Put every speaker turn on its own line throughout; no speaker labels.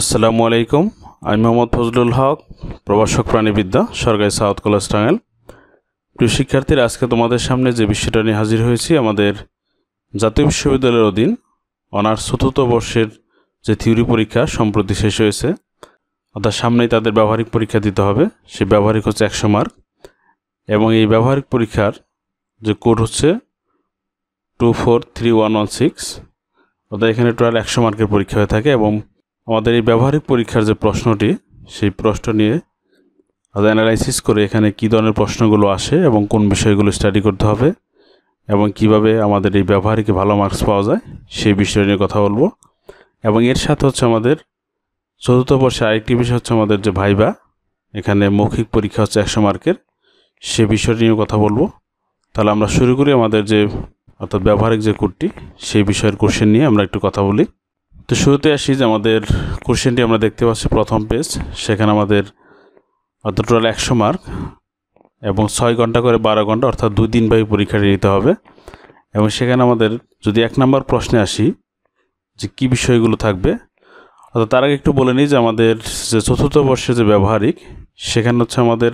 আসসালামু আলাইকুম আমি মোহাম্মদ ফজলুল হক প্রভাষক প্রাণীবিদ্যা সরকারি সাউথ কলেজ টাঙ্গেল প্রিয় শিক্ষার্থীরা আজকে তোমাদের সামনে যে বিষয়টা নিয়ে হাজির হয়েছি আমাদের জাতীয় বিশ্ববিদ্যালয়ের অধীন অনার্স চতুর্থ বর্ষের যে থিওরি পরীক্ষা সম্প্রতি শেষ হয়েছে অর্থাৎ সামনেই তাদের ব্যবহারিক পরীক্ষা দিতে হবে সে ব্যবহারিক হচ্ছে একশো মার্ক এবং এই ব্যবহারিক পরীক্ষার যে কোড হচ্ছে two four three one one six অর্থাৎ এখানে টোটাল একশো মার্কের পরীক্ষা হয়ে থাকে এবং আমাদের এই ব্যবহারিক পরীক্ষার যে প্রশ্নটি সেই প্রশ্ন নিয়ে অ্যানালাইসিস করে এখানে কী ধরনের প্রশ্নগুলো আসে এবং কোন বিষয়গুলো স্টাডি করতে হবে এবং কিভাবে আমাদের এই ব্যবহারিকে ভালো মার্কস পাওয়া যায় সেই বিষয় নিয়ে কথা বলবো এবং এর সাথে হচ্ছে আমাদের চতুর্থ বর্ষে আরেকটি বিষয় হচ্ছে আমাদের যে ভাইবা এখানে মৌখিক পরীক্ষা হচ্ছে একশো মার্কের সে বিষয় নিয়েও কথা বলবো তাহলে আমরা শুরু করি আমাদের যে অর্থাৎ ব্যবহারিক যে কোর্টটি সেই বিষয়ের কোশ্চেন নিয়ে আমরা একটু কথা বলি তো শুরুতে আসি যে আমাদের কোশ্চেনটি আমরা দেখতে পাচ্ছি প্রথম পেজ সেখানে আমাদের অর্থাৎ টোটাল একশো মার্ক এবং ছয় ঘন্টা করে বারো ঘন্টা অর্থাৎ দুই দিনব্যাপী পরীক্ষাটি নিতে হবে এবং সেখানে আমাদের যদি এক নম্বর প্রশ্নে আসি যে কি বিষয়গুলো থাকবে অর্থাৎ তার আগে একটু বলে নিই যে আমাদের যে চতুর্থ বর্ষে যে ব্যবহারিক সেখানে হচ্ছে আমাদের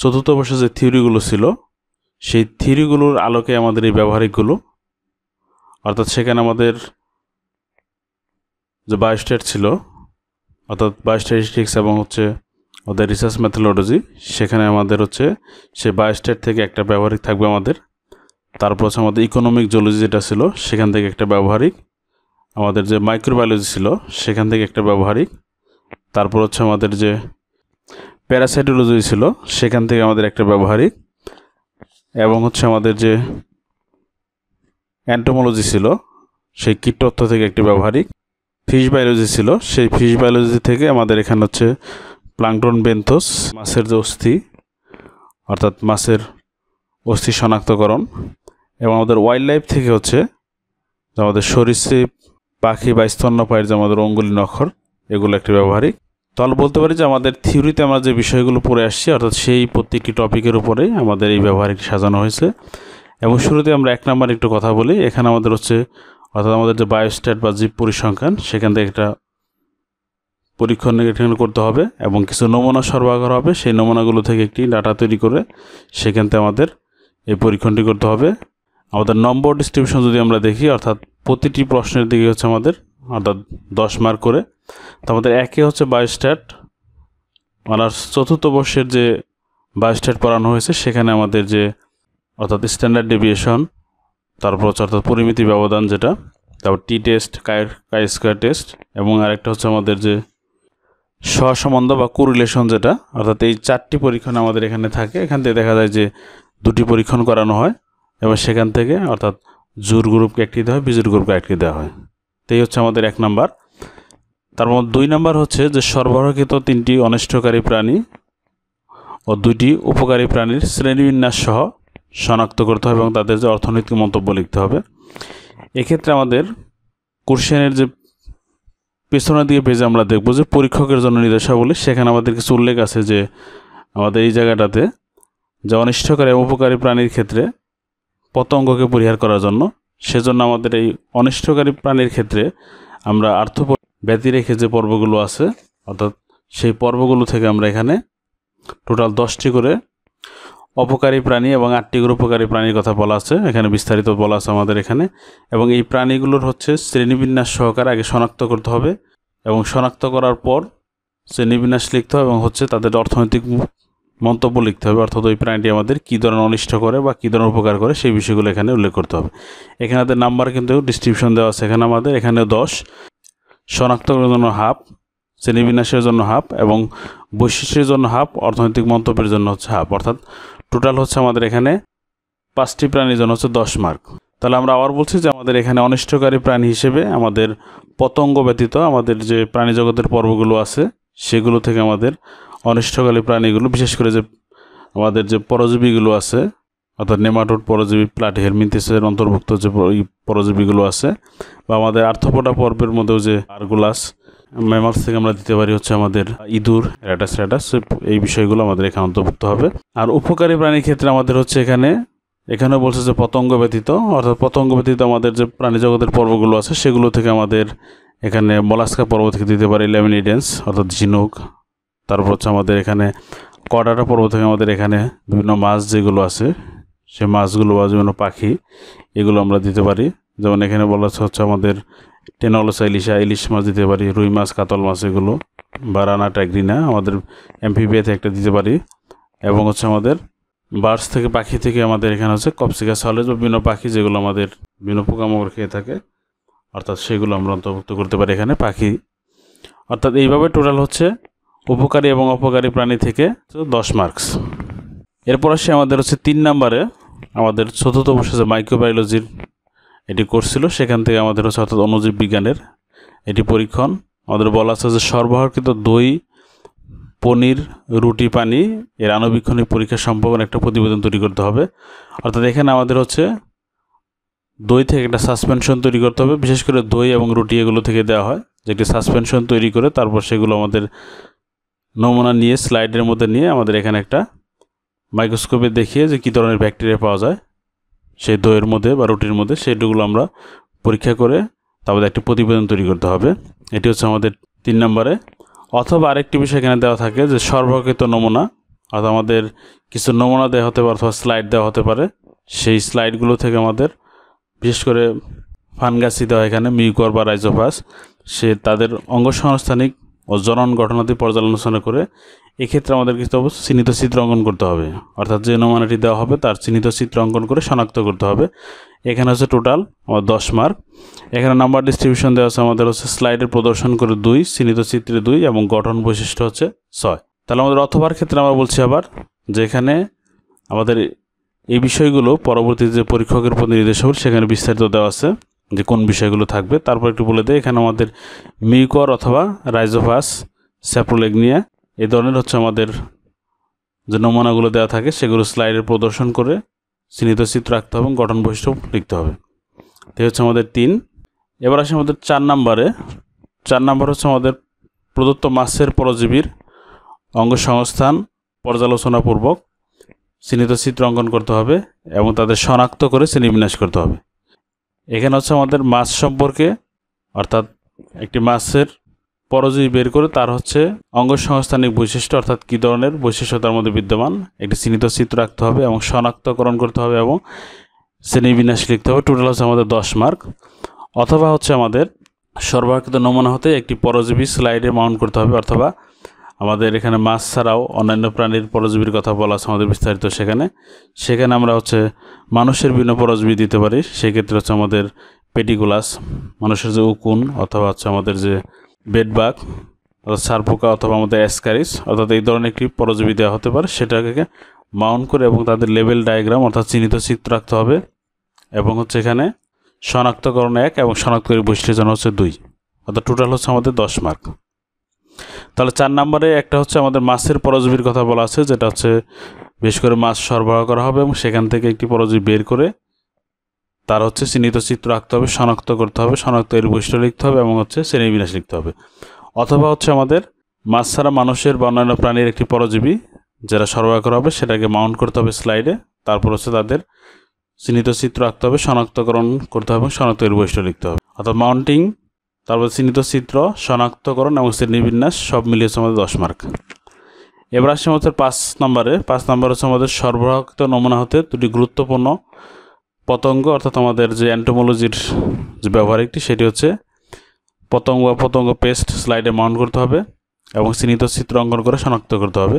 চতুর্থ বর্ষে যে থিওরিগুলো ছিল সেই থিওরিগুলোর আলোকে আমাদের এই ব্যবহারিকগুলো অর্থাৎ সেখানে আমাদের যে বায়োস্টেট ছিল অর্থাৎ স্ট্যাটিস্টিক্স এবং হচ্ছে ওদের রিসার্চ মেথোলজি সেখানে আমাদের হচ্ছে সে বায়োস্টেট থেকে একটা ব্যবহারিক থাকবে আমাদের তারপর হচ্ছে আমাদের ইকোনমিক জোলজি যেটা ছিল সেখান থেকে একটা ব্যবহারিক আমাদের যে মাইক্রোবায়োলজি ছিল সেখান থেকে একটা ব্যবহারিক তারপর হচ্ছে আমাদের যে প্যারাসাইটোলজি ছিল সেখান থেকে আমাদের একটা ব্যবহারিক এবং হচ্ছে আমাদের যে অ্যান্টোমোলজি ছিল সেই কীটতত্ত্ব থেকে একটি ব্যবহারিক ফিশ বায়োলজি ছিল সেই ফিশ বায়োলজি থেকে আমাদের এখানে হচ্ছে প্লাংটন বেন্থোস মাছের যে অস্থি অর্থাৎ মাছের অস্থি শনাক্তকরণ এবং আমাদের ওয়াইল্ড লাইফ থেকে হচ্ছে আমাদের সরীসৃপ পাখি বা স্তন্যপায়ের যে আমাদের অঙ্গুলি নখর এগুলো একটি ব্যবহারিক তাহলে বলতে পারি যে আমাদের থিওরিতে আমরা যে বিষয়গুলো পড়ে আসছি অর্থাৎ সেই প্রত্যেকটি টপিকের উপরেই আমাদের এই ব্যবহারিক সাজানো হয়েছে এবং শুরুতে আমরা এক নাম্বার একটু কথা বলি এখানে আমাদের হচ্ছে অর্থাৎ আমাদের যে বায়োস্ট্যাট বা জীব পরিসংখ্যান সেখান থেকে একটা পরীক্ষণ নিরীক্ষণ করতে হবে এবং কিছু নমুনা সরবরাহ করা হবে সেই নমুনাগুলো থেকে একটি ডাটা তৈরি করে সেখান থেকে আমাদের এই পরীক্ষণটি করতে হবে আমাদের নম্বর ডিস্ট্রিবিউশন যদি আমরা দেখি অর্থাৎ প্রতিটি প্রশ্নের দিকে হচ্ছে আমাদের অর্থাৎ দশ মার্ক করে তো আমাদের একে হচ্ছে বায়োস্ট্যাট অনার্স চতুর্থ বর্ষের যে বায়োস্ট্যাট পড়ানো হয়েছে সেখানে আমাদের যে অর্থাৎ স্ট্যান্ডার্ড ডেভিয়েশন তারপর হচ্ছে অর্থাৎ পরিমিতি ব্যবধান যেটা তারপর টি টেস্ট কায় কাই স্কোয়ার টেস্ট এবং আরেকটা হচ্ছে আমাদের যে সহসম্বন্ধ বা কুরিলেশন যেটা অর্থাৎ এই চারটি পরীক্ষণ আমাদের এখানে থাকে এখান থেকে দেখা যায় যে দুটি পরীক্ষণ করানো হয় এবং সেখান থেকে অর্থাৎ জোর গ্রুপকে একটি দেওয়া হয় বিজুর গ্রুপকে একটি দেওয়া হয় তো এই হচ্ছে আমাদের এক নাম্বার তারপর দুই নাম্বার হচ্ছে যে সরবরাহকৃত তিনটি অনিষ্টকারী প্রাণী ও দুটি উপকারী প্রাণীর শ্রেণীবিন্যাস সহ শনাক্ত করতে হবে এবং তাদের যে অর্থনৈতিক মন্তব্য লিখতে হবে এক্ষেত্রে আমাদের কোশ্চেনের যে পেছনের দিকে পেজে আমরা দেখব যে পরীক্ষকের জন্য নির্দেশাবলী সেখানে আমাদের কিছু উল্লেখ আছে যে আমাদের এই জায়গাটাতে যে অনিষ্টকারী এবং উপকারী প্রাণীর ক্ষেত্রে পতঙ্গকে পরিহার করার জন্য সেজন্য আমাদের এই অনিষ্টকারী প্রাণীর ক্ষেত্রে আমরা আর্থ ব্যতি রেখে যে পর্বগুলো আছে অর্থাৎ সেই পর্বগুলো থেকে আমরা এখানে টোটাল দশটি করে অপকারী প্রাণী এবং আটটি উপকারী প্রাণীর কথা বলা আছে এখানে বিস্তারিত বলা আছে আমাদের এখানে এবং এই প্রাণীগুলোর হচ্ছে শ্রেণীবিন্যাস সহকারে আগে শনাক্ত করতে হবে এবং শনাক্ত করার পর শ্রেণীবিন্যাস লিখতে হবে এবং হচ্ছে তাদের অর্থনৈতিক মন্তব্য লিখতে হবে অর্থাৎ ওই প্রাণীটি আমাদের কী ধরনের অনিষ্ট করে বা কী ধরনের উপকার করে সেই বিষয়গুলো এখানে উল্লেখ করতে হবে এখানে তাদের নাম্বার কিন্তু ডিসক্রিপশন দেওয়া আছে এখানে আমাদের এখানে দশ শনাক্তকরণের জন্য হাফ শ্রেণীবিন্যাসের জন্য হাফ এবং বৈশিষ্ট্যের জন্য হাফ অর্থনৈতিক মন্তব্যের জন্য হচ্ছে হাফ অর্থাৎ টোটাল হচ্ছে আমাদের এখানে পাঁচটি প্রাণীর জন্য হচ্ছে দশ মার্ক তাহলে আমরা আবার বলছি যে আমাদের এখানে অনিষ্টকারী প্রাণী হিসেবে আমাদের পতঙ্গ ব্যতীত আমাদের যে প্রাণী জগতের পর্বগুলো আছে সেগুলো থেকে আমাদের অনিষ্টকারী প্রাণীগুলো বিশেষ করে যে আমাদের যে পরজীবীগুলো আছে অর্থাৎ নেমাটোড পরজীবী প্লাট মিন্তিসের অন্তর্ভুক্ত যে পরজীবীগুলো আছে বা আমাদের আর্থপটা পর্বের মধ্যেও যে আরগুলাস ম্যামালস থেকে আমরা দিতে পারি হচ্ছে আমাদের ইঁদুর র্যাটাস র্যাটাস এই বিষয়গুলো আমাদের এখানে অন্তর্ভুক্ত হবে আর উপকারী প্রাণীর ক্ষেত্রে আমাদের হচ্ছে এখানে এখানে বলছে যে পতঙ্গ ব্যতীত অর্থাৎ পতঙ্গ ব্যতীত আমাদের যে প্রাণী জগতের পর্বগুলো আছে সেগুলো থেকে আমাদের এখানে মলাস্কা পর্ব থেকে দিতে পারি ল্যামিনিডেন্স অর্থাৎ ঝিনুক তারপর হচ্ছে আমাদের এখানে কডাটা পর্ব থেকে আমাদের এখানে বিভিন্ন মাছ যেগুলো আছে সে মাছগুলো বা বিভিন্ন পাখি এগুলো আমরা দিতে পারি যেমন এখানে বলা হচ্ছে আমাদের হলো ইলিশা ইলিশ মাছ দিতে পারি রুই মাছ কাতল মাছ এগুলো বা রানা টাইগ্রিনা আমাদের এমপিবিএতে একটা দিতে পারি এবং হচ্ছে আমাদের বার্স থেকে পাখি থেকে আমাদের এখানে হচ্ছে কপসিকা সলেজ বা বিভিন্ন পাখি যেগুলো আমাদের বিভিন্ন পোকামাকড় খেয়ে থাকে অর্থাৎ সেগুলো আমরা অন্তর্ভুক্ত করতে পারি এখানে পাখি অর্থাৎ এইভাবে টোটাল হচ্ছে উপকারী এবং অপকারী প্রাণী থেকে দশ মার্কস এরপর আসে আমাদের হচ্ছে তিন নাম্বারে আমাদের চতুর্থ বর্ষে মাইক্রোবায়োলজির এটি করছিল সেখান থেকে আমাদের হচ্ছে অর্থাৎ অনুজীব বিজ্ঞানের এটি পরীক্ষণ আমাদের বলা আছে যে সরবরাহকৃত দই পনির রুটি পানি এর আণবিক্ষণিক পরীক্ষা সম্ভাবনা একটা প্রতিবেদন তৈরি করতে হবে অর্থাৎ এখানে আমাদের হচ্ছে দই থেকে একটা সাসপেনশন তৈরি করতে হবে বিশেষ করে দই এবং রুটি এগুলো থেকে দেওয়া হয় যেটি সাসপেনশন তৈরি করে তারপর সেগুলো আমাদের নমুনা নিয়ে স্লাইডের মধ্যে নিয়ে আমাদের এখানে একটা মাইক্রোস্কোপে দেখিয়ে যে কী ধরনের ব্যাকটেরিয়া পাওয়া যায় সেই দইয়ের মধ্যে বা রুটির মধ্যে সেটুগুলো আমরা পরীক্ষা করে তারপরে একটি প্রতিবেদন তৈরি করতে হবে এটি হচ্ছে আমাদের তিন নম্বরে অথবা আরেকটি বিষয় এখানে দেওয়া থাকে যে সর্বকৃত নমুনা অর্থাৎ আমাদের কিছু নমুনা দেওয়া হতে পারে অথবা স্লাইড দেওয়া হতে পারে সেই স্লাইডগুলো থেকে আমাদের বিশেষ করে ফানগাছি দেওয়া এখানে মিউকর বা রাইজোফাস সে তাদের অঙ্গসংস্থানিক ও জনন ঘটনাটি পর্যালোচনা করে এক্ষেত্রে আমাদের কিছু অবশ্যই চিহ্নিত চিত্র অঙ্কন করতে হবে অর্থাৎ যে নমুনাটি দেওয়া হবে তার চিহ্নিত চিত্র অঙ্কন করে শনাক্ত করতে হবে এখানে হচ্ছে টোটাল আমার দশ মার্ক এখানে নাম্বার ডিস্ট্রিবিউশন দেওয়া আছে আমাদের হচ্ছে স্লাইডে প্রদর্শন করে দুই চিহ্নিত চিত্রে দুই এবং গঠন বৈশিষ্ট্য হচ্ছে ছয় তাহলে আমাদের অথবার ক্ষেত্রে আমরা বলছি আবার যেখানে আমাদের এই বিষয়গুলো পরবর্তী যে পরীক্ষকের উপর নির্দেশ হবে সেখানে বিস্তারিত দেওয়া আছে যে কোন বিষয়গুলো থাকবে তারপর একটু বলে দেয় এখানে আমাদের মিউকর অথবা রাইজোভাস স্যাপ্রোলেগনিয়া এই ধরনের হচ্ছে আমাদের যে নমুনাগুলো দেওয়া থাকে সেগুলো স্লাইডে প্রদর্শন করে চিহ্নিত চিত্র রাখতে হবে গঠন বৈশিষ্ট্য লিখতে হবে তো হচ্ছে আমাদের তিন এবার আসে আমাদের চার নাম্বারে চার নাম্বার হচ্ছে আমাদের প্রদত্ত মাছের পরজীবীর অঙ্গ সংস্থান পর্যালোচনাপূর্বক চিহ্নিত চিত্র অঙ্কন করতে হবে এবং তাদের শনাক্ত করে শ্রেণীবিন্যাস করতে হবে এখানে হচ্ছে আমাদের মাছ সম্পর্কে অর্থাৎ একটি মাছের পরজীবী বের করে তার হচ্ছে অঙ্গসংস্থানিক বৈশিষ্ট্য অর্থাৎ কী ধরনের বৈশিষ্ট্য তার মধ্যে বিদ্যমান একটি চিহ্নিত চিত্র রাখতে হবে এবং শনাক্তকরণ করতে হবে এবং শ্রেণীবিন্যাস লিখতে হবে টোটাল হচ্ছে আমাদের দশ মার্ক অথবা হচ্ছে আমাদের সর্বাক্ষিত নমুনা হতে একটি পরজীবী স্লাইডে মাউন্ট করতে হবে অথবা আমাদের এখানে মাছ ছাড়াও অন্যান্য প্রাণীর পরজীবীর কথা বলা আছে আমাদের বিস্তারিত সেখানে সেখানে আমরা হচ্ছে মানুষের বিভিন্ন পরজীবী দিতে পারি সেক্ষেত্রে হচ্ছে আমাদের পেটিকুলাস মানুষের যে উকুন অথবা হচ্ছে আমাদের যে বেডবাগ অর্থাৎ সারপোকা অথবা আমাদের অ্যাসকারিস অর্থাৎ এই ধরনের একটি পরজীবী দেওয়া হতে পারে সেটাকে মাউন্ট করে এবং তাদের লেভেল ডায়াগ্রাম অর্থাৎ চিহ্নিত চিত্র রাখতে হবে এবং হচ্ছে এখানে শনাক্তকরণ এক এবং শনাক্তকারী বৈশিষ্ট্য যেন হচ্ছে দুই অর্থাৎ টোটাল হচ্ছে আমাদের দশ মার্ক তাহলে চার নম্বরে একটা হচ্ছে আমাদের মাছের পরজীবীর কথা বলা আছে যেটা হচ্ছে বেশ করে মাছ সরবরাহ করা হবে এবং সেখান থেকে একটি পরজীবী বের করে তার হচ্ছে চিহ্নিত চিত্র আঁকতে হবে শনাক্ত করতে হবে শনাক্ত এর বৈশিষ্ট্য লিখতে হবে এবং হচ্ছে শ্রেণীবিন্যাস লিখতে হবে অথবা হচ্ছে আমাদের মাছ ছাড়া মানুষের বা অন্যান্য প্রাণীর একটি পরজীবী যারা সরবরাহ করা হবে সেটাকে মাউন্ট করতে হবে স্লাইডে তারপর হচ্ছে তাদের চিহ্নিত চিত্র আঁকতে হবে শনাক্তকরণ করতে হবে এবং শনাক্ত এর বৈশিষ্ট্য লিখতে হবে অর্থাৎ মাউন্টিং তারপর চিহ্নিত চিত্র শনাক্তকরণ এবং শ্রেণীবিন্যাস সব মিলিয়েছে আমাদের দশ মার্ক এবার আসছে আমাদের পাঁচ নম্বরে পাঁচ নম্বর হচ্ছে আমাদের সর্বরাহিত নমুনা হতে দুটি গুরুত্বপূর্ণ পতঙ্গ অর্থাৎ আমাদের যে অ্যান্টোমোলজির যে ব্যবহারিকটি সেটি হচ্ছে পতঙ্গ বা পতঙ্গ পেস্ট স্লাইডে মাউন্ট করতে হবে এবং চিহ্নিত চিত্র অঙ্কন করে শনাক্ত করতে হবে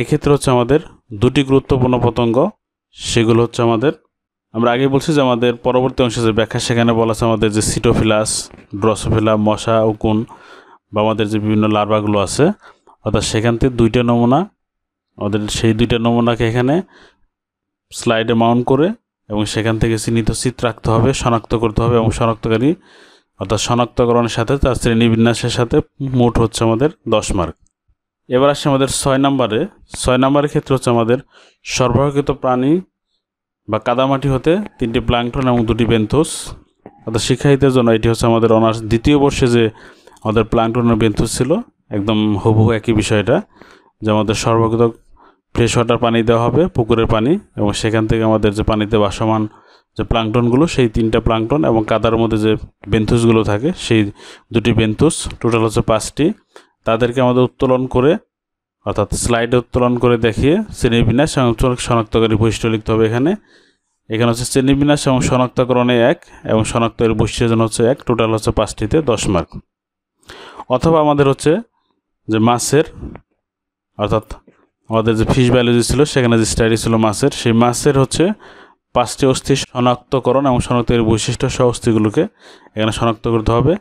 এক্ষেত্রে হচ্ছে আমাদের দুটি গুরুত্বপূর্ণ পতঙ্গ সেগুলো হচ্ছে আমাদের আমরা আগে বলছি যে আমাদের পরবর্তী অংশে যে ব্যাখ্যা সেখানে বলা আছে আমাদের যে সিটোফিলাস ড্রসোফিলা মশা উকুন বা আমাদের যে বিভিন্ন লার্ভাগুলো আছে অর্থাৎ সেখান থেকে দুইটা নমুনা আমাদের সেই দুইটা নমুনাকে এখানে স্লাইডে মাউন্ট করে এবং সেখান থেকে চিহ্নিত চিত্র রাখতে হবে শনাক্ত করতে হবে এবং শনাক্তকারী অর্থাৎ শনাক্তকরণের সাথে তার শ্রেণীবিন্যাসের সাথে মোট হচ্ছে আমাদের দশ মার্ক এবার আসছে আমাদের ছয় নম্বরে ছয় নম্বরের ক্ষেত্রে হচ্ছে আমাদের সর্বাহকৃত প্রাণী বা কাদামাটি হতে তিনটি প্লাংটন এবং দুটি বেন্থোস অর্থাৎ শিক্ষার্থীদের জন্য এটি হচ্ছে আমাদের অনার্স দ্বিতীয় বর্ষে যে আমাদের প্লাংটন ও বেন্থোস ছিল একদম হুবহু একই বিষয়টা যে আমাদের সর্বগত ফ্রেশ ওয়াটার পানি দেওয়া হবে পুকুরের পানি এবং সেখান থেকে আমাদের যে পানিতে বাসমান যে প্লাংটনগুলো সেই তিনটা প্লাংটন এবং কাদার মধ্যে যে বেন্থুসগুলো থাকে সেই দুটি বেন্থুস টোটাল হচ্ছে পাঁচটি তাদেরকে আমাদের উত্তোলন করে অর্থাৎ স্লাইড উত্তোলন করে দেখিয়ে শ্রেণীবিন্যাস এবং শনাক্তকারী বৈশিষ্ট্য লিখতে হবে এখানে এখানে হচ্ছে শ্রেণীবিন্যাস এবং শনাক্তকরণে এক এবং শনাক্তের বৈশিষ্ট্য জন্য হচ্ছে এক টোটাল হচ্ছে পাঁচটিতে দশ মার্ক অথবা আমাদের হচ্ছে যে মাছের অর্থাৎ আমাদের যে ফিশ যে ছিল সেখানে যে স্টাডি ছিল মাছের সেই মাছের হচ্ছে পাঁচটি অস্থি শনাক্তকরণ এবং শনাক্তের বৈশিষ্ট্য সহ অস্থিগুলোকে এখানে শনাক্ত করতে হবে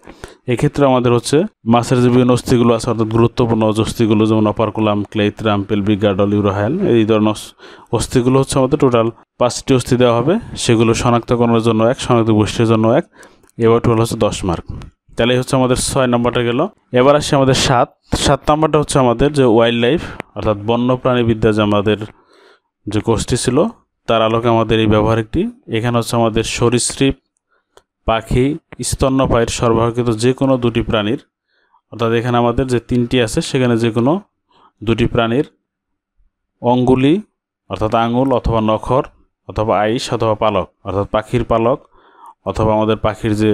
এক্ষেত্রে আমাদের হচ্ছে মাছের যে বিভিন্ন অস্থিগুলো আছে অর্থাৎ গুরুত্বপূর্ণ অস্থিগুলো যেমন অপারকুলাম ক্লেইত্রাম পেলভিক গার্ডল ইউরোহাইল এই ধরনের অস্থিগুলো হচ্ছে আমাদের টোটাল পাঁচটি অস্থি দেওয়া হবে সেগুলো শনাক্তকরণের জন্য এক শনাক্ত বৈশিষ্ট্যের জন্য এক এবার টোটাল হচ্ছে দশ মার্ক তাহলে হচ্ছে আমাদের ছয় নম্বরটা গেল এবার আসছে আমাদের সাত সাত নম্বরটা হচ্ছে আমাদের যে ওয়াইল্ড লাইফ অর্থাৎ বন্য প্রাণীবিদ্যা যে আমাদের যে কোর্সটি ছিল তার আলোকে আমাদের এই ব্যবহার একটি এখানে হচ্ছে আমাদের সরীসৃপ পাখি স্তন্যপায়ের সরবরাহকৃত যে কোনো দুটি প্রাণীর অর্থাৎ এখানে আমাদের যে তিনটি আছে সেখানে যে কোনো দুটি প্রাণীর অঙ্গুলি অর্থাৎ আঙুল অথবা নখর অথবা আইস অথবা পালক অর্থাৎ পাখির পালক অথবা আমাদের পাখির যে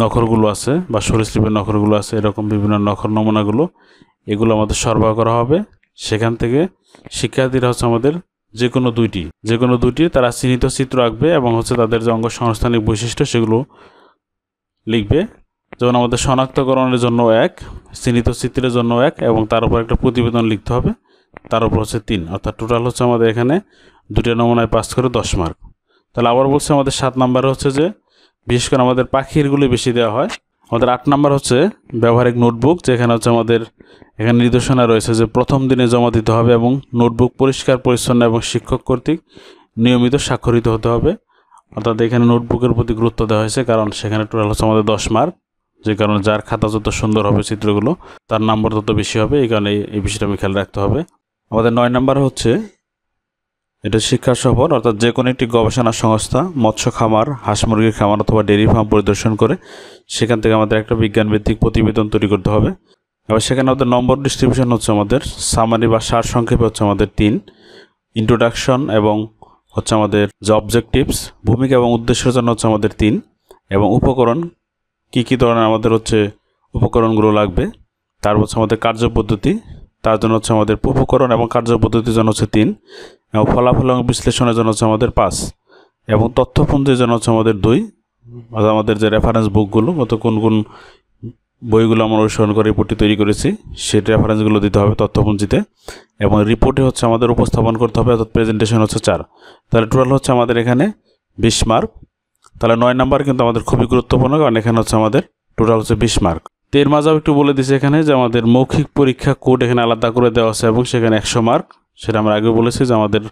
নখরগুলো আছে বা সরীসৃপের নখরগুলো আছে এরকম বিভিন্ন নখর নমুনাগুলো এগুলো আমাদের সরবরাহ করা হবে সেখান থেকে শিক্ষার্থীরা হচ্ছে আমাদের যে কোনো দুইটি যে কোনো দুইটি তারা চিহ্নিত চিত্র আঁকবে এবং হচ্ছে তাদের যে অঙ্গ সংস্থানিক বৈশিষ্ট্য সেগুলো লিখবে যেমন আমাদের শনাক্তকরণের জন্য এক চিহ্নিত চিত্রের জন্য এক এবং তার উপর একটা প্রতিবেদন লিখতে হবে তার উপর হচ্ছে তিন অর্থাৎ টোটাল হচ্ছে আমাদের এখানে দুটো নমুনায় পাস করে দশ মার্ক তাহলে আবার বলছে আমাদের সাত নাম্বার হচ্ছে যে বিশেষ করে আমাদের পাখিরগুলি বেশি দেওয়া হয় আমাদের আট নাম্বার হচ্ছে ব্যবহারিক নোটবুক যেখানে হচ্ছে আমাদের এখানে নির্দেশনা রয়েছে যে প্রথম দিনে জমা দিতে হবে এবং নোটবুক পরিষ্কার পরিচ্ছন্ন এবং শিক্ষক কর্তৃক নিয়মিত স্বাক্ষরিত হতে হবে অর্থাৎ এখানে নোটবুকের প্রতি গুরুত্ব দেওয়া হয়েছে কারণ সেখানে টোটাল হচ্ছে আমাদের দশ মার্ক যে কারণে যার খাতা যত সুন্দর হবে চিত্রগুলো তার নাম্বার তত বেশি হবে এই কারণে এই বিষয়টা আমি খেয়াল রাখতে হবে আমাদের নয় নাম্বার হচ্ছে এটা শিক্ষা সফর অর্থাৎ যে কোনো একটি গবেষণা সংস্থা মৎস্য খামার হাঁস মুরগির খামার অথবা ডেয়ারি ফার্ম পরিদর্শন করে সেখান থেকে আমাদের একটা বিজ্ঞানভিত্তিক প্রতিবেদন তৈরি করতে হবে এবার সেখানে আমাদের নম্বর ডিস্ট্রিবিউশন হচ্ছে আমাদের সামারি বা সার সংক্ষেপে হচ্ছে আমাদের তিন ইন্ট্রোডাকশন এবং হচ্ছে আমাদের যে অবজেক্টিভস ভূমিকা এবং উদ্দেশ্যের জন্য হচ্ছে আমাদের তিন এবং উপকরণ কি কি ধরনের আমাদের হচ্ছে উপকরণগুলো লাগবে তার হচ্ছে আমাদের কার্যপদ্ধতি তার জন্য হচ্ছে আমাদের পূর্বকরণ এবং কার্যপদ্ধতির জন্য হচ্ছে তিন এবং ফলাফল এবং বিশ্লেষণের জন্য হচ্ছে আমাদের পাঁচ এবং তথ্যপঞ্জির জন্য হচ্ছে আমাদের দুই অর্থাৎ আমাদের যে রেফারেন্স বুকগুলো অত কোন কোন বইগুলো আমরা অনুসরণ করে রিপোর্টটি তৈরি করেছি সেই রেফারেন্সগুলো দিতে হবে তথ্যপঞ্জিতে এবং রিপোর্টে হচ্ছে আমাদের উপস্থাপন করতে হবে অর্থাৎ প্রেজেন্টেশন হচ্ছে চার তাহলে টোটাল হচ্ছে আমাদের এখানে বিশ মার্ক তাহলে নয় নাম্বার কিন্তু আমাদের খুবই গুরুত্বপূর্ণ কারণ এখানে হচ্ছে আমাদের টোটাল হচ্ছে বিশ মার্ক তের এর একটু বলে দিছে এখানে যে আমাদের মৌখিক পরীক্ষা কোড এখানে আলাদা করে দেওয়া আছে এবং সেখানে একশো মার্ক সেটা আমরা আগে বলেছি যে আমাদের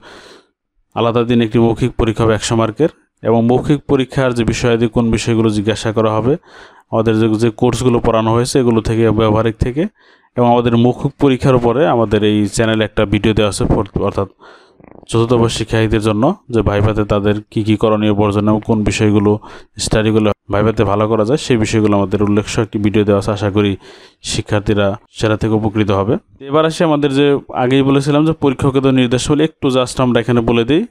আলাদা দিন একটি মৌখিক পরীক্ষা হবে একশো মার্কের এবং মৌখিক পরীক্ষার যে বিষয়াদি কোন বিষয়গুলো জিজ্ঞাসা করা হবে আমাদের যে যে কোর্সগুলো পড়ানো হয়েছে এগুলো থেকে ব্যবহারিক থেকে এবং আমাদের মৌখিক পরীক্ষার উপরে আমাদের এই চ্যানেলে একটা ভিডিও দেওয়া আছে অর্থাৎ চতুর্থবর্ষ শিক্ষার্থীদের জন্য যে ভাইভাতে তাদের কি কি করণীয় বর্জন এবং কোন বিষয়গুলো স্টাডিগুলো ভাইভাতে ভালো করা যায় সেই বিষয়গুলো আমাদের উল্লেখ্য একটি ভিডিও দেওয়া আছে আশা করি শিক্ষার্থীরা সেটা থেকে উপকৃত হবে এবার আসি আমাদের যে আগেই বলেছিলাম যে পরীক্ষকের নির্দেশাবলী একটু জাস্ট আমরা এখানে বলে দিই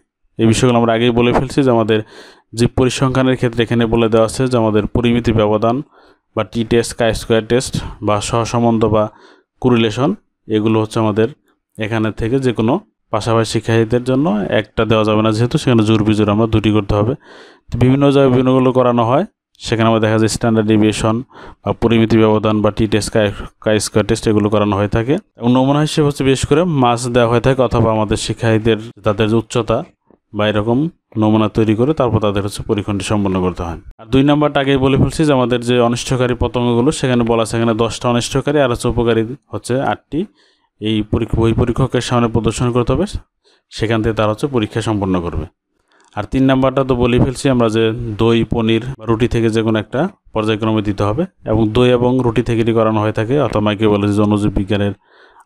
এই বিষয়গুলো আমরা আগেই বলে ফেলছি যে আমাদের যে পরিসংখ্যানের ক্ষেত্রে এখানে বলে দেওয়া আছে যে আমাদের পরিমিতি ব্যবধান বা T test chi square test বা সহসম্বন্ধ বা কুরিলেশন এগুলো হচ্ছে আমাদের এখানে থেকে যে কোনো পাশাপাশি শিক্ষার্থীদের জন্য একটা দেওয়া যাবে না যেহেতু সেখানে জোর বিজোর আমরা দুটি করতে হবে তো বিভিন্ন জায়গায় বিভিন্নগুলো করানো হয় সেখানে আমরা দেখা যায় স্ট্যান্ডার্ড ডিভিয়েশন বা পরিমিতি ব্যবধান বা T test chi square test এগুলো করানো হয়ে থাকে এবং নমুনা হিসেবে হচ্ছে বিশেষ করে মাছ দেওয়া হয়ে থাকে অথবা আমাদের শিক্ষার্থীদের তাদের উচ্চতা বা এরকম নমুনা তৈরি করে তারপর তাদের হচ্ছে পরীক্ষণটি সম্পন্ন করতে হয় আর দুই নম্বরটা আগেই বলে ফেলছি যে আমাদের যে অনিষ্টকারী পতঙ্গগুলো সেখানে বলা সেখানে দশটা অনিষ্টকারী আর হচ্ছে উপকারী হচ্ছে আটটি এই পরীক্ষা ওই পরীক্ষকের সামনে প্রদর্শন করতে হবে সেখান থেকে তারা হচ্ছে পরীক্ষা সম্পন্ন করবে আর তিন নাম্বারটা তো বলেই ফেলছি আমরা যে দই পনির বা রুটি থেকে যে কোনো একটা পর্যায়ক্রমে দিতে হবে এবং দই এবং রুটি থেকে করানো হয়ে থাকে অথবা মাইক্রোবায়োলজি অনুজীব বিজ্ঞানের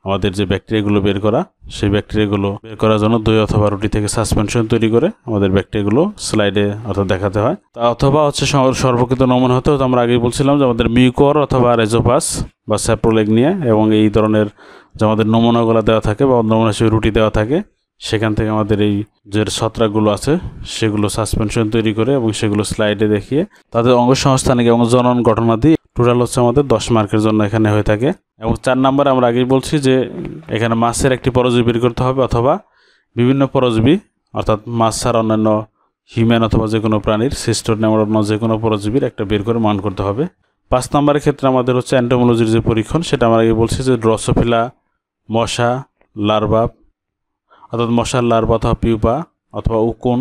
আমাদের যে ব্যাকটেরিয়াগুলো বের করা সেই ব্যাকটেরিয়াগুলো বের করার জন্য দই অথবা রুটি থেকে সাসপেনশন তৈরি করে আমাদের ব্যাকটেরিয়াগুলো স্লাইডে অর্থাৎ দেখাতে হয় তা অথবা হচ্ছে সর্বকৃত নমুনা হতে আমরা আগেই বলছিলাম যে আমাদের মিউকর অথবা রেজোপাস বা স্যাপ্রোলেগ নিয়ে এবং এই ধরনের যে আমাদের নমুনাগুলো দেওয়া থাকে বা নমুনা হিসেবে রুটি দেওয়া থাকে সেখান থেকে আমাদের এই যে ছত্রাকগুলো আছে সেগুলো সাসপেনশন তৈরি করে এবং সেগুলো স্লাইডে দেখিয়ে তাদের অঙ্গসংস্থানিক এবং জনন দিয়ে টোটাল হচ্ছে আমাদের দশ মার্কের জন্য এখানে হয়ে থাকে এবং চার নাম্বার আমরা আগেই বলছি যে এখানে মাছের একটি পরজীবী বের করতে হবে অথবা বিভিন্ন পরজীবী অর্থাৎ মাছ ছাড়া অন্যান্য হিউম্যান অথবা যে কোনো প্রাণীর সিস্টোর নেমার অন্য যে কোনো পরজীবীর একটা বের করে মান করতে হবে পাঁচ নম্বরের ক্ষেত্রে আমাদের হচ্ছে অ্যান্টোমোলজির যে পরীক্ষণ সেটা আমরা আগে বলছি যে ড্রসোফিলা মশা লার্ভা অর্থাৎ মশার লার্ভা অথবা পিউপা অথবা উকুন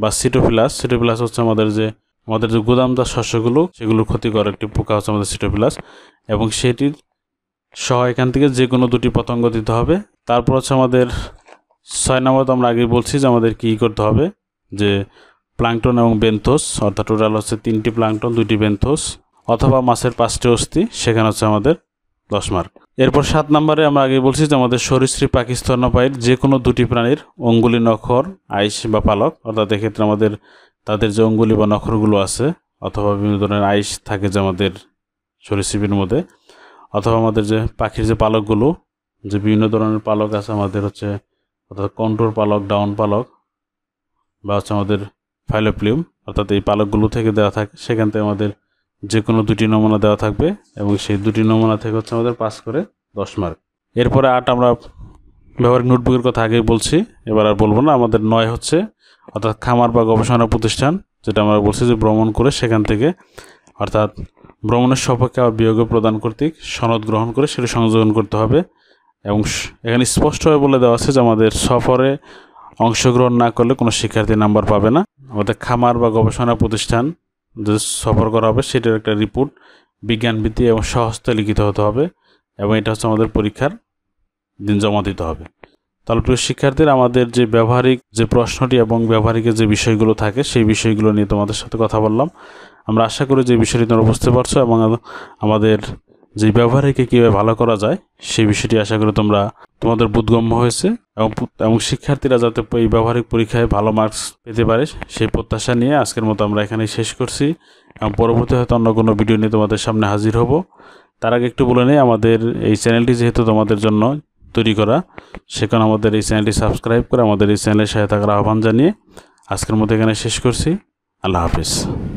বা সিটোফিলাস সিটোফিলাস হচ্ছে আমাদের যে আমাদের যে গুদামদার শস্যগুলো সেগুলোর ক্ষতিকর একটি পোকা হচ্ছে আমাদের সিটোফিলাস এবং সেটির সহ এখান থেকে যে কোনো দুটি পতঙ্গ দিতে হবে তারপর হচ্ছে আমাদের ছয় নম্বর আমরা আগে বলছি যে আমাদের কী করতে হবে যে প্লাংটন এবং বেন্থোস অর্থাৎ টোটাল হচ্ছে তিনটি প্লাংটন দুটি বেন্থোস অথবা মাছের পাঁচটি অস্থি সেখানে হচ্ছে আমাদের দশ মার্ক এরপর সাত নম্বরে আমরা আগে বলছি যে আমাদের সরিশ্রী পাখি স্তন্যপায়ীর যে কোনো দুটি প্রাণীর অঙ্গুলি নখর আইস বা পালক অর্থাৎ এক্ষেত্রে আমাদের তাদের যে অঙ্গুলি বা নখরগুলো আছে অথবা বিভিন্ন ধরনের আইস থাকে যে আমাদের সরিশ্রীপির মধ্যে অথবা আমাদের যে পাখির যে পালকগুলো যে বিভিন্ন ধরনের পালক আছে আমাদের হচ্ছে অর্থাৎ কন্ট্রোল পালক ডাউন পালক বা হচ্ছে আমাদের ফাইলোপ্লিউম অর্থাৎ এই পালকগুলো থেকে দেওয়া থাকে সেখান থেকে আমাদের যে কোনো দুটি নমুনা দেওয়া থাকবে এবং সেই দুটি নমুনা থেকে হচ্ছে আমাদের পাস করে দশ মার্ক এরপরে আট আমরা ব্যবহারিক নোটবুকের কথা আগেই বলছি এবার আর বলবো না আমাদের নয় হচ্ছে অর্থাৎ খামার বা গবেষণা প্রতিষ্ঠান যেটা আমরা বলছি যে ভ্রমণ করে সেখান থেকে অর্থাৎ ভ্রমণের সপক্ষে আবার বিয়োগে প্রদান কর্তৃক সনদ গ্রহণ করে সেটা সংযোজন করতে হবে এবং এখানে স্পষ্টভাবে বলে দেওয়া আছে যে আমাদের সফরে অংশগ্রহণ না করলে কোনো শিক্ষার্থী নাম্বার পাবে না আমাদের খামার বা গবেষণা প্রতিষ্ঠান সফর করা হবে সেটার একটা রিপোর্ট বিজ্ঞানভিত্তি এবং সহস্তে লিখিত হতে হবে এবং এটা হচ্ছে আমাদের পরীক্ষার দিন জমা দিতে হবে তাহলে প্রিয় শিক্ষার্থীরা আমাদের যে ব্যবহারিক যে প্রশ্নটি এবং ব্যবহারিকের যে বিষয়গুলো থাকে সেই বিষয়গুলো নিয়ে তোমাদের সাথে কথা বললাম আমরা আশা করি যে বিষয়টি তোমরা বুঝতে পারছো এবং আমাদের যে ব্যবহারিকে কীভাবে ভালো করা যায় সেই বিষয়টি আশা করি তোমরা তোমাদের বোধগম্য হয়েছে এবং এবং শিক্ষার্থীরা যাতে এই ব্যবহারিক পরীক্ষায় ভালো মার্কস পেতে পারে সেই প্রত্যাশা নিয়ে আজকের মতো আমরা এখানেই শেষ করছি এবং পরবর্তী হয়তো অন্য কোনো ভিডিও নিয়ে তোমাদের সামনে হাজির হব তার আগে একটু বলে নেই আমাদের এই চ্যানেলটি যেহেতু তোমাদের জন্য তৈরি করা সেখানে আমাদের এই চ্যানেলটি সাবস্ক্রাইব করে আমাদের এই চ্যানেলের সাথে থাকার আহ্বান জানিয়ে আজকের মতো এখানে শেষ করছি আল্লাহ হাফিজ